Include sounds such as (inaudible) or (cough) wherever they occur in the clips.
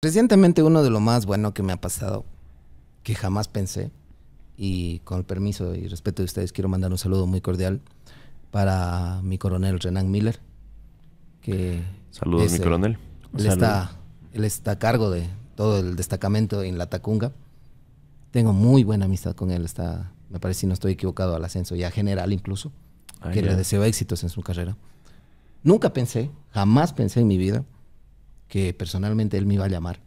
Recientemente uno de lo más bueno que me ha pasado, que jamás pensé, y con el permiso y respeto de ustedes quiero mandar un saludo muy cordial para mi coronel Renan Miller, que... Saludos, mi coronel. Él está, él está a cargo de todo el destacamento en La Tacunga. Tengo muy buena amistad con él, está, me parece, si no estoy equivocado, al ascenso, ya general incluso, ah, que le deseo éxitos en su carrera. Nunca pensé, jamás pensé en mi vida que personalmente él me iba a llamar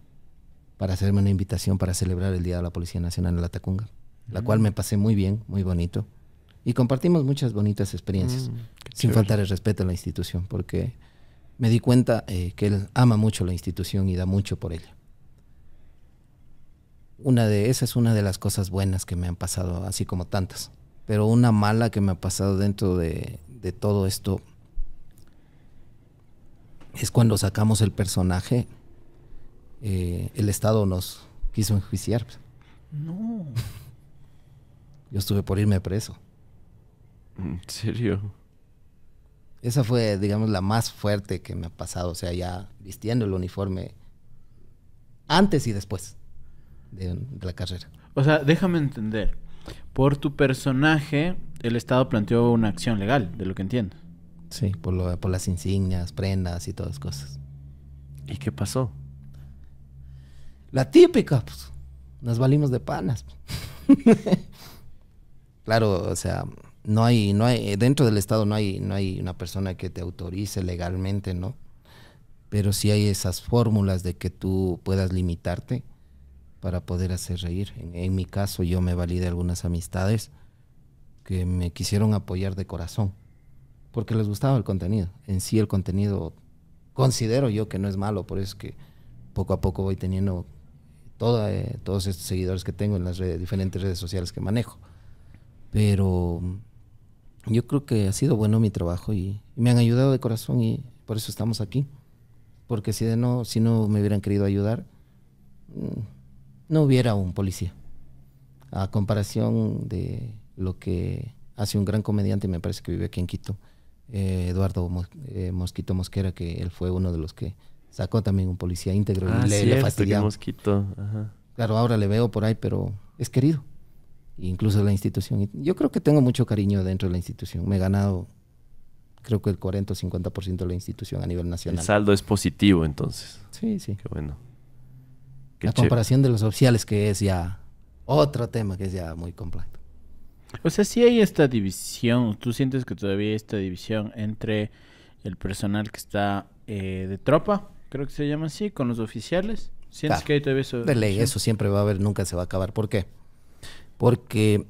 para hacerme una invitación para celebrar el Día de la Policía Nacional en la Tacunga, la cual mm. me pasé muy bien, muy bonito. Y compartimos muchas bonitas experiencias, mm, sin faltar el respeto a la institución, porque me di cuenta eh, que él ama mucho la institución y da mucho por ella. Una de esas es una de las cosas buenas que me han pasado, así como tantas. Pero una mala que me ha pasado dentro de, de todo esto es cuando sacamos el personaje, eh, el Estado nos quiso enjuiciar. No. Yo estuve por irme preso. ¿En serio? Esa fue, digamos, la más fuerte que me ha pasado. O sea, ya vistiendo el uniforme antes y después de, de la carrera. O sea, déjame entender. Por tu personaje, el Estado planteó una acción legal, de lo que entiendo. Sí. Por, lo, por las insignias, prendas y todas cosas. ¿Y qué pasó? La típica, pues, nos valimos de panas. (laughs) claro, o sea, no hay, no hay, dentro del Estado no hay, no hay una persona que te autorice legalmente, ¿no? Pero sí hay esas fórmulas de que tú puedas limitarte para poder hacer reír. En, en mi caso, yo me valí de algunas amistades que me quisieron apoyar de corazón porque les gustaba el contenido. En sí el contenido considero yo que no es malo, por eso es que poco a poco voy teniendo toda, eh, todos estos seguidores que tengo en las diferentes redes sociales que manejo. Pero yo creo que ha sido bueno mi trabajo y, me han ayudado de corazón y por eso estamos aquí. Porque si, no, si no me hubieran querido ayudar, mm, no hubiera un policía. A comparación de lo que hace un gran comediante, me parece que vive aquí en Quito eh, Eduardo eh, Mosquito Mosquera, que él fue uno de los que sacó también un policía íntegro y ah, le, fastidiaba. Mosquito. Claro, ahora le veo por ahí, pero es querido. Incluso la institución. Yo creo que tengo mucho cariño dentro de la institución. Me he ganado, creo que el 40 o 50% de la institución a nivel nacional. El saldo es positivo, entonces. Sí, sí. Qué bueno. la comparación de los oficiales, que es ya otro tema que es ya muy complejo. O sea, si hay esta división. ¿Tú sientes que todavía hay esta división entre el personal que está eh, de tropa, creo que se llama así, con los oficiales? ¿Sientes que hay todavía eso? eso siempre va a haber, nunca se va a acabar. ¿Por qué? Porque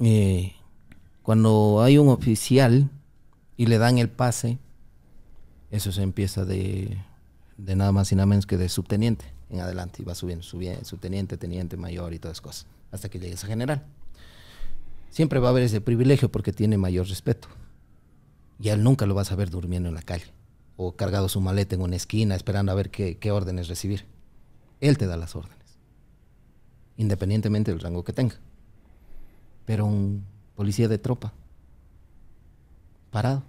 eh, cuando hay un oficial y le dan el pase, eso se empieza de, nada más y nada menos que de subteniente en adelante y va subiendo, subiendo, subteniente, teniente, mayor y todas esas cosas, hasta que llegues a general siempre va a haber ese privilegio porque tiene mayor respeto. Y él nunca lo vas a ver durmiendo en la calle o cargado su maleta en una esquina esperando a ver qué, qué órdenes recibir. Él te da las órdenes, independientemente del rango que tenga. Pero un policía de tropa, parado,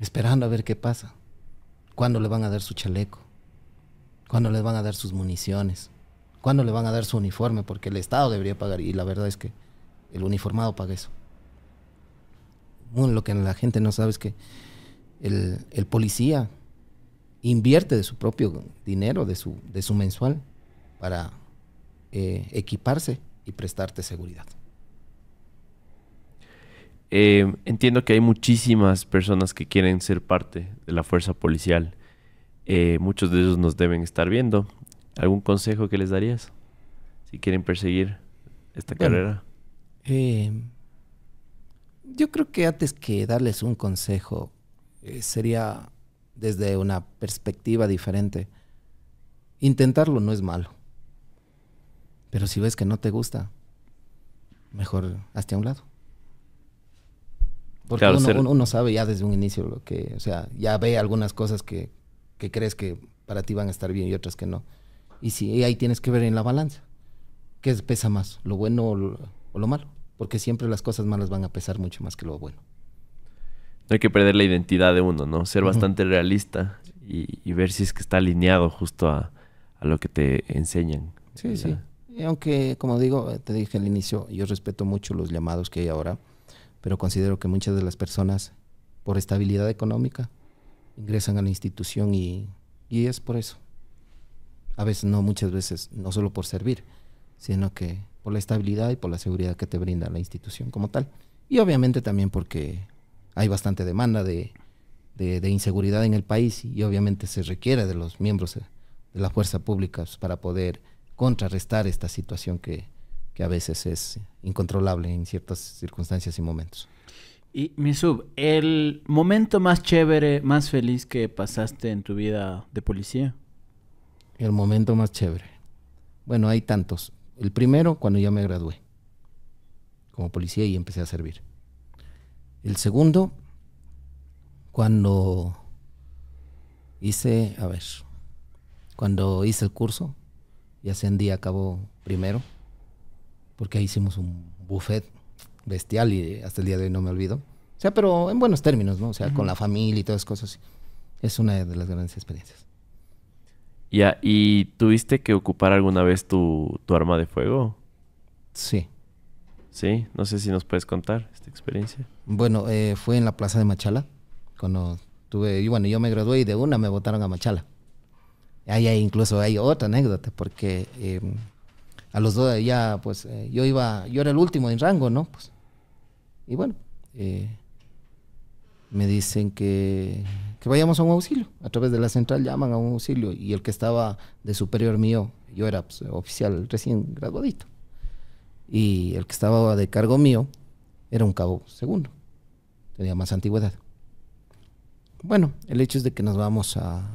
esperando a ver qué pasa, cuándo le van a dar su chaleco, cuándo le van a dar sus municiones, cuándo le van a dar su uniforme, porque el Estado debería pagar. Y la verdad es que el uniformado paga eso. lo que la gente no sabe es que el, policía invierte de su propio dinero, de su, de su mensual, para eh, equiparse y prestarte seguridad. Eh, entiendo que hay muchísimas personas que quieren ser parte de la fuerza policial. Eh, muchos de ellos nos deben estar viendo. ¿Algún consejo que les darías si quieren perseguir esta carrera? Eh, yo creo que antes que darles un consejo, eh, sería desde una perspectiva diferente. Intentarlo no es malo. Pero si ves que no te gusta, mejor hazte a un lado. Porque uno, sabe ya desde un inicio lo que, o sea, ya ve algunas cosas que, crees que para ti van a estar bien y otras que no. Y si y ahí tienes que ver en la balanza. ¿Qué pesa más? ¿Lo bueno o lo, o lo malo, porque siempre las cosas malas van a pesar mucho más que lo bueno. No hay que perder la identidad de uno, ¿no? Ser bastante realista y, ver si es que está alineado justo a, lo que te enseñan. Sí, sí. aunque, como digo, eh, te dije al inicio, yo respeto mucho los llamados que hay ahora, pero considero que muchas de las personas, por estabilidad económica, ingresan a la institución y, y es por eso. A veces no, muchas veces, no solo por servir, sino que por la estabilidad y por la seguridad que te brinda la institución como tal. Y obviamente también porque hay bastante demanda de, inseguridad en el país y obviamente se requiere de los miembros eh, de las fuerzas públicas para poder contrarrestar esta situación que, que a veces es incontrolable en ciertas circunstancias y momentos. Y Misub, el momento más chévere, más feliz que pasaste en tu vida de policía. El momento más chévere. Bueno, hay tantos, el primero, cuando ya me gradué como policía y empecé a servir. El segundo, cuando hice, a ver, cuando hice el curso, y ascendí día acabó primero, porque ahí hicimos un buffet bestial y hasta el día de hoy no me olvido. O sea, pero en buenos términos, ¿no? O sea, con la familia y todas esas cosas. Es una de las grandes experiencias. ¿Y, y tuviste que ocupar alguna vez tu, arma de fuego? Sí. Sí, no sé si nos puedes contar esta experiencia. Bueno, eh, fue en la plaza de Machala, cuando tuve, y bueno, yo me gradué y de una me votaron a Machala. Ahí hay, incluso hay otra anécdota, porque em, a los dos allá pues eh, yo iba, yo era el último en rango, ¿no? Pues, y bueno, eh, me dicen que que vayamos a un auxilio. A través de la central llaman a un auxilio y el que estaba de superior mío, yo era pues, oficial recién graduadito, y el que estaba de cargo mío era un cabo segundo, tenía más antigüedad. Bueno, el hecho es de que nos vamos a,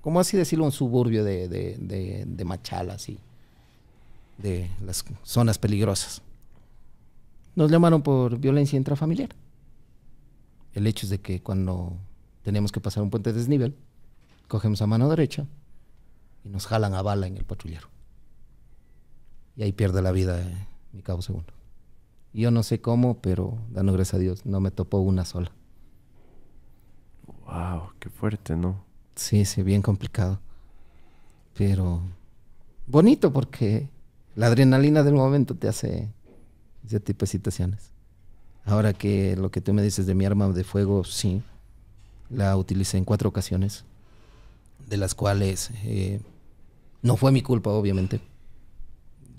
como así decirlo, un suburbio de, de, de, Machala, de las zonas peligrosas. Nos llamaron por violencia intrafamiliar. El hecho es de que cuando tenemos que pasar un puente de desnivel, cogemos a mano derecha y nos jalan a bala en el patrullero. Y ahí pierde la vida eh, mi cabo segundo. yo no sé cómo, pero dando gracias a Dios, no me topó una sola. Wow, qué fuerte, ¿no? Sí, sí, bien complicado. Pero bonito porque la adrenalina del momento te hace ese tipo de situaciones. Ahora que lo que tú me dices de mi arma de fuego, sí, la utilicé en cuatro ocasiones, de las cuales eh, no fue mi culpa, obviamente,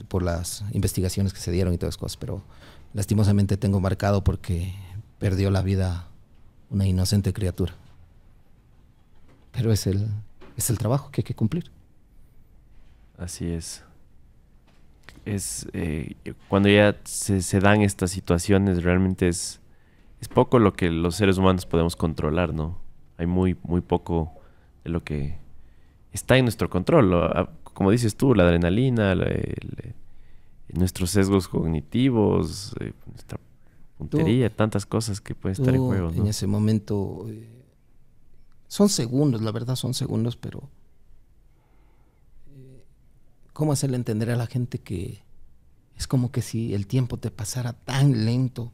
por las investigaciones que se dieron y todas las cosas, pero lastimosamente tengo marcado porque perdió la vida una inocente criatura. Pero es el, es el trabajo que hay que cumplir. Así es. Es eh, cuando ya se, se dan estas situaciones, realmente es es poco lo que los seres humanos podemos controlar, ¿no? Hay muy, muy poco de lo que está en nuestro control. Ah, como dices tú, la adrenalina, eh, nuestros sesgos cognitivos, eh, nuestra puntería, tantas cosas que pueden estar en juego. En ese momento eh, son segundos, la verdad son segundos, pero ¿cómo hacerle entender a la gente que es como que si el tiempo te pasara tan lento?